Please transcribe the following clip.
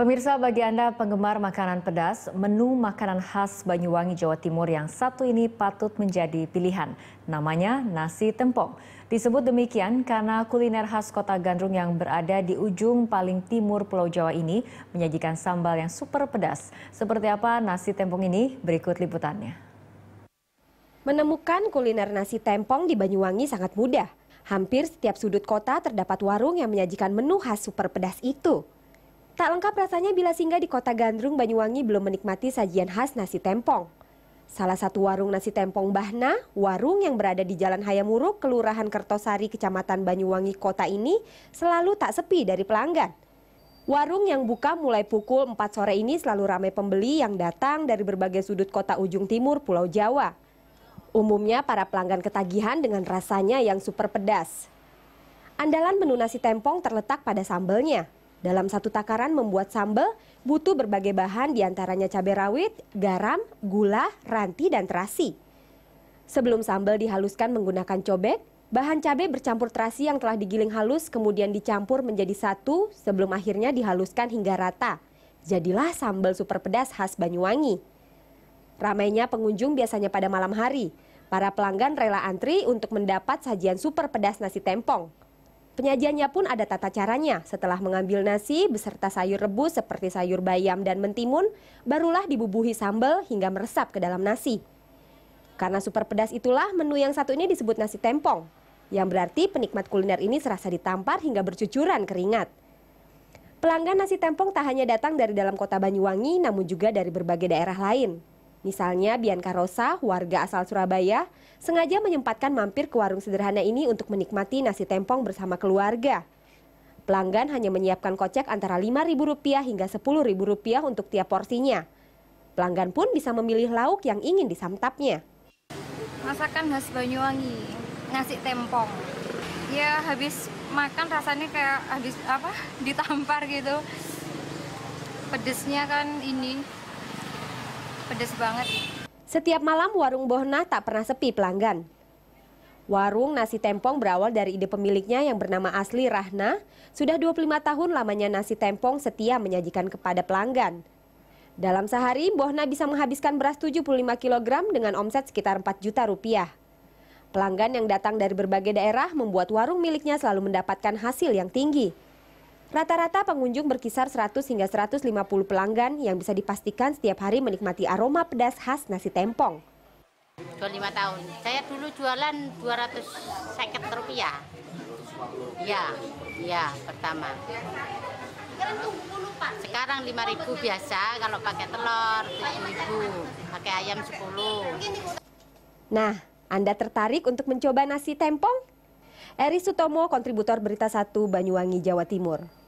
Pemirsa bagi Anda penggemar makanan pedas, menu makanan khas Banyuwangi Jawa Timur yang satu ini patut menjadi pilihan. Namanya nasi tempong. Disebut demikian karena kuliner khas kota Gandrung yang berada di ujung paling timur Pulau Jawa ini menyajikan sambal yang super pedas. Seperti apa nasi tempong ini? Berikut liputannya. Menemukan kuliner nasi tempong di Banyuwangi sangat mudah. Hampir setiap sudut kota terdapat warung yang menyajikan menu khas super pedas itu. Tak lengkap rasanya bila singgah di kota Gandrung, Banyuwangi belum menikmati sajian khas nasi tempong. Salah satu warung nasi tempong Bahna, warung yang berada di Jalan Hayamuruk, Kelurahan Kertosari, Kecamatan Banyuwangi, kota ini selalu tak sepi dari pelanggan. Warung yang buka mulai pukul 4 sore ini selalu ramai pembeli yang datang dari berbagai sudut kota ujung timur Pulau Jawa. Umumnya para pelanggan ketagihan dengan rasanya yang super pedas. Andalan menu nasi tempong terletak pada sambelnya. Dalam satu takaran membuat sambal butuh berbagai bahan diantaranya cabai rawit, garam, gula, ranti, dan terasi. Sebelum sambal dihaluskan menggunakan cobek, bahan cabai bercampur terasi yang telah digiling halus kemudian dicampur menjadi satu sebelum akhirnya dihaluskan hingga rata. Jadilah sambal super pedas khas Banyuwangi. Ramainya pengunjung biasanya pada malam hari. Para pelanggan rela antri untuk mendapat sajian super pedas nasi tempong. Penyajiannya pun ada tata caranya. Setelah mengambil nasi beserta sayur rebus seperti sayur bayam dan mentimun, barulah dibubuhi sambal hingga meresap ke dalam nasi. Karena super pedas itulah menu yang satu ini disebut nasi tempong, yang berarti penikmat kuliner ini serasa ditampar hingga bercucuran keringat. Pelanggan nasi tempong tak hanya datang dari dalam kota Banyuwangi, namun juga dari berbagai daerah lain. Misalnya Bianca Rosa, warga asal Surabaya, sengaja menyempatkan mampir ke warung sederhana ini untuk menikmati nasi tempong bersama keluarga. Pelanggan hanya menyiapkan kocek antara Rp5.000 hingga Rp10.000 untuk tiap porsinya. Pelanggan pun bisa memilih lauk yang ingin disantapnya. Masakan khas Banyuwangi, nasi tempong. Ya habis makan rasanya kayak habis apa ditampar gitu. Pedesnya kan ini pedes banget. Setiap malam warung Bohna tak pernah sepi pelanggan. Warung nasi tempong berawal dari ide pemiliknya yang bernama asli Rahna. Sudah 25 tahun lamanya nasi tempong setia menyajikan kepada pelanggan. Dalam sehari, Bohna bisa menghabiskan beras 75 kg dengan omset sekitar 4 juta rupiah. Pelanggan yang datang dari berbagai daerah membuat warung miliknya selalu mendapatkan hasil yang tinggi. Rata-rata pengunjung berkisar 100 hingga 150 pelanggan yang bisa dipastikan setiap hari menikmati aroma pedas khas nasi tempong. 25 tahun. Saya dulu jualan 200 seket rupiah. Ya, ya pertama. Sekarang 5000 biasa kalau pakai telur 7000, pakai ayam 10. Nah, Anda tertarik untuk mencoba nasi tempong? Eri Sutomo, kontributor Berita 1 Banyuwangi, Jawa Timur.